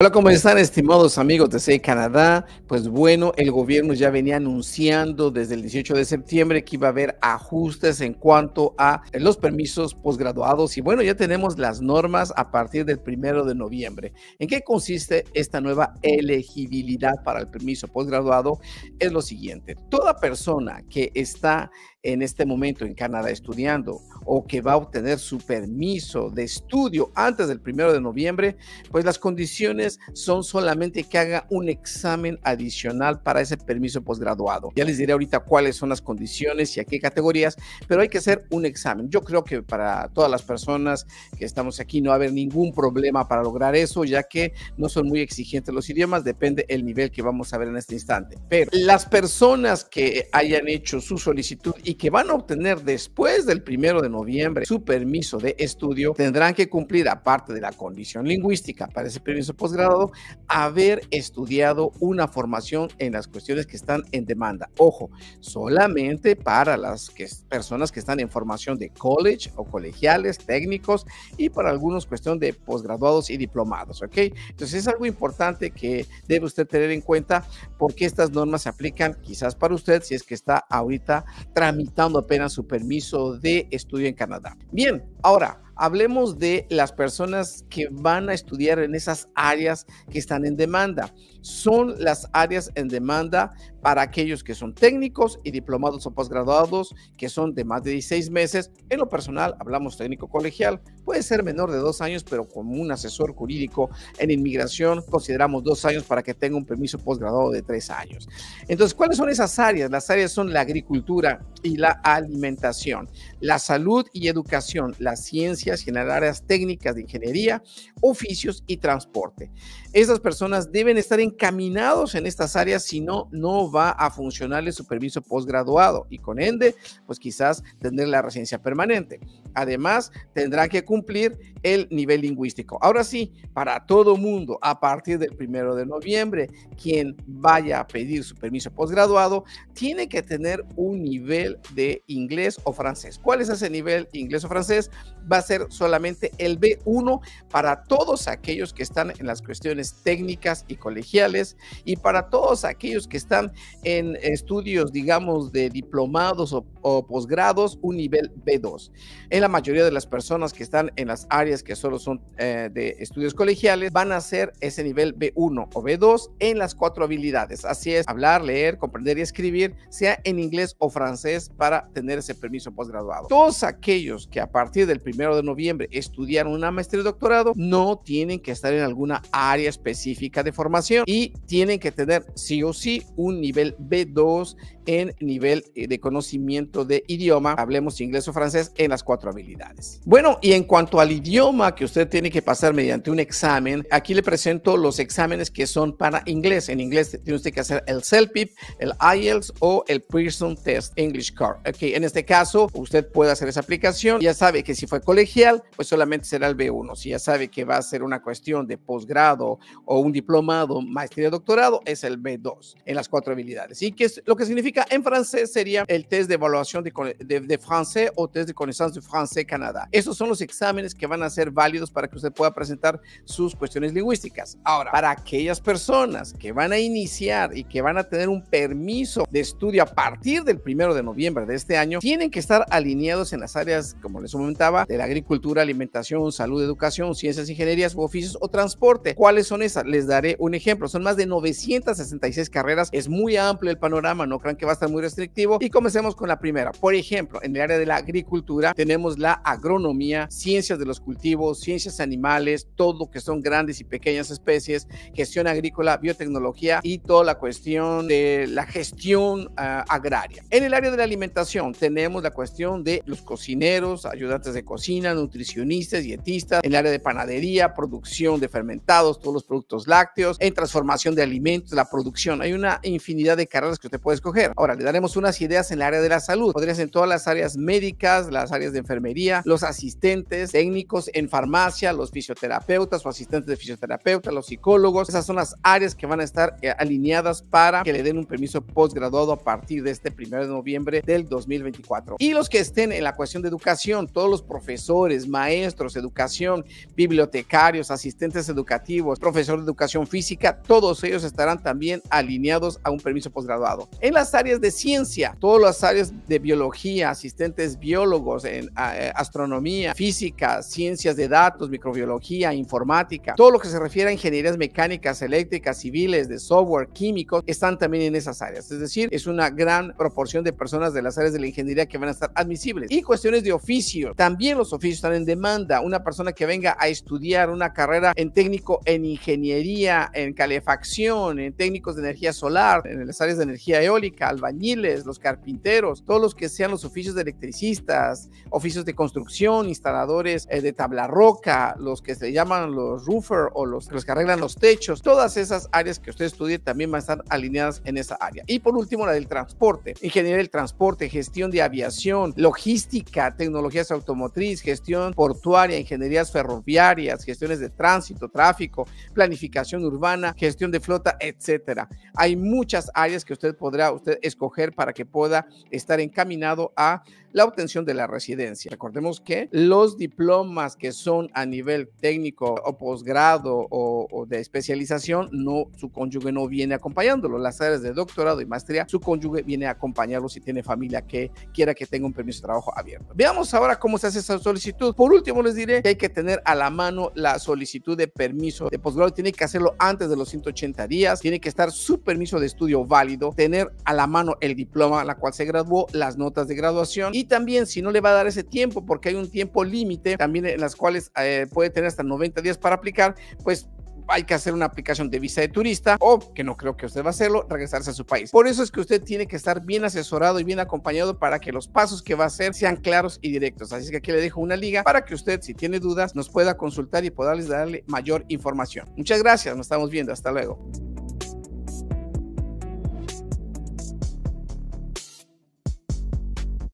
Hola, ¿cómo están estimados amigos de CEI Canadá? Pues bueno, el gobierno ya venía anunciando desde el 18 de septiembre que iba a haber ajustes en cuanto a los permisos posgraduados y bueno, ya tenemos las normas a partir del primero de noviembre. ¿En qué consiste esta nueva elegibilidad para el permiso posgraduado? Es lo siguiente, toda persona que está en este momento en Canadá estudiando o que va a obtener su permiso de estudio antes del primero de noviembre, pues las condiciones son solamente que haga un examen adicional para ese permiso posgraduado. Ya les diré ahorita cuáles son las condiciones y a qué categorías, pero hay que hacer un examen. Yo creo que para todas las personas que estamos aquí no va a haber ningún problema para lograr eso, ya que no son muy exigentes los idiomas, depende el nivel que vamos a ver en este instante. Pero las personas que hayan hecho su solicitud y que van a obtener después del primero de noviembre su permiso de estudio, tendrán que cumplir, aparte de la condición lingüística para ese permiso posgrado, haber estudiado una formación en las cuestiones que están en demanda. Ojo, solamente para las que, personas que están en formación de college o colegiales, técnicos y para algunos cuestión de posgraduados y diplomados, ¿ok? Entonces es algo importante que debe usted tener en cuenta porque estas normas se aplican quizás para usted si es que está ahorita tramitando limitando apenas su permiso de estudio en Canadá. Bien, ahora hablemos de las personas que van a estudiar en esas áreas que están en demanda. Son las áreas en demanda para aquellos que son técnicos y diplomados o posgraduados que son de más de 16 meses. En lo personal, hablamos técnico colegial, puede ser menor de dos años, pero como un asesor jurídico en inmigración consideramos dos años para que tenga un permiso posgraduado de tres años. Entonces, ¿cuáles son esas áreas? Las áreas son la agricultura y la alimentación, la salud y educación, la ciencia generar las áreas técnicas de ingeniería, oficios y transporte. esas personas deben estar encaminados en estas áreas, si no, no va a funcionar el permiso posgraduado y con ende, pues quizás tener la residencia permanente. Además, tendrá que cumplir el nivel lingüístico. Ahora sí, para todo mundo, a partir del primero de noviembre, quien vaya a pedir su permiso posgraduado tiene que tener un nivel de inglés o francés. ¿Cuál es ese nivel inglés o francés? Va a ser solamente el B1 para todos aquellos que están en las cuestiones técnicas y colegiales y para todos aquellos que están en estudios, digamos, de diplomados o, posgrados, un nivel B2. En la mayoría de las personas que están en las áreas que solo son eh, de estudios colegiales, van a ser ese nivel B1 o B2 en las cuatro habilidades. Así es, hablar, leer, comprender y escribir, sea en inglés o francés para tener ese permiso posgraduado. Todos aquellos que a partir del primero de noviembre estudiar una maestría y doctorado, no tienen que estar en alguna área específica de formación y tienen que tener sí o sí un nivel B2 en nivel eh, de conocimiento de idioma, hablemos inglés o francés, en las cuatro habilidades. Bueno, y en cuanto al idioma que usted tiene que pasar mediante un examen, aquí le presento los exámenes que son para inglés. En inglés tiene usted que hacer el CELPIP, el IELTS o el Pearson Test English Card. en este caso, usted puede hacer esa aplicación. Ya sabe que si fue colegial, pues solamente será el B1. Si ya sabe que va a ser una cuestión de posgrado o un diplomado, maestría, doctorado, es el B2 en las cuatro habilidades. ¿Y qué es lo que significa? en francés sería el test de evaluación de, francés o test de connaissance de francés Canadá. Esos son los exámenes que van a ser válidos para que usted pueda presentar sus cuestiones lingüísticas. Ahora, para aquellas personas que van a iniciar y que van a tener un permiso de estudio a partir del primero de noviembre de este año, tienen que estar alineados en las áreas, como les comentaba, de la agricultura, alimentación, salud, educación, ciencias, ingenierías, oficios o transporte. ¿Cuáles son esas? Les daré un ejemplo. Son más de 966 carreras. Es muy amplio el panorama. No crean que va a estar muy restrictivo. Y comencemos con la primera. Por ejemplo, en el área de la agricultura tenemos la agronomía, ciencias de los cultivos, ciencias animales, todo lo que son grandes y pequeñas especies, gestión agrícola, biotecnología y toda la cuestión de la gestión ah, agraria. En el área de la alimentación tenemos la cuestión de los cocineros, ayudantes de cocina, nutricionistas, dietistas, en el área de panadería, producción de fermentados, todos los productos lácteos, en transformación de alimentos, la producción. Hay una infinidad de carreras que usted puede escoger. Ahora, le daremos unas ideas en el área de la salud. Podrías en todas las áreas médicas, las áreas de enfermería, los asistentes técnicos en farmacia, los fisioterapeutas o asistentes de fisioterapeuta, los psicólogos. Esas son las áreas que van a estar eh, alineadas para que le den un permiso postgraduado a partir de este 1 de noviembre del 2024. Y los que estén en la cuestión de educación, todos los profesores, maestros, educación, bibliotecarios, asistentes educativos, profesores de educación física, todos ellos estarán también alineados a un permiso posgraduado En las áreas de ciencia, todas las áreas de biología, asistentes biólogos en eh, astronomía, física, ciencias de datos, microbiología, informática, todo lo que se refiere a ingenierías mecánicas, eléctricas, civiles, de software, químicos, están también en esas áreas. Es decir, es una gran proporción de personas de las áreas de la ingeniería que van a estar admisibles. Y cuestiones de oficio, también los oficios están en demanda. Una persona que venga a estudiar una carrera en técnico en ingeniería, en calefacción, en técnicos de energía solar, en las áreas de energía eólica, albañiles, los carpinteros, todos los que sean los oficios de electricistas, oficios de construcción, instaladores eh, de tabla roca, los que se llaman los roofer o los, los que arreglan los techos, todas esas áreas que usted estudie también van a estar alineadas en esa área. Y por último, la del transporte, ingeniería del transporte, gestión de aviación, logística, tecnologías automotriz, gestión portuaria, ingenierías ferroviarias, gestiones de tránsito, tráfico, planificación urbana, gestión de flota, etcétera. Hay muchas áreas que usted podrá usted escoger para que pueda estar encaminado a la obtención de la residencia. Recordemos que los diplomas que son a nivel técnico o posgrado o, de especialización, no, su cónyuge no viene acompañándolo. Las áreas de doctorado y maestría, su cónyuge viene a acompañarlo si tiene familia que quiera que tenga un permiso de trabajo abierto. Veamos ahora cómo se hace esa solicitud. Por último, les diré que hay que tener a la mano la solicitud de permiso de posgrado. Tiene que hacerlo antes de los 180 días. Tiene que estar su permiso de estudio válido, tener a la mano el diploma a la cual se graduó, las notas de graduación y también si no le va a dar ese tiempo porque hay un tiempo límite también en las cuales eh, puede tener hasta 90 días para aplicar, pues hay que hacer una aplicación de visa de turista o, que no creo que usted va a hacerlo, regresarse a su país. Por eso es que usted tiene que estar bien asesorado y bien acompañado para que los pasos que va a hacer sean claros y directos. Así que aquí le dejo una liga para que usted, si tiene dudas, nos pueda consultar y poderles darle mayor información. Muchas gracias, nos estamos viendo, hasta luego.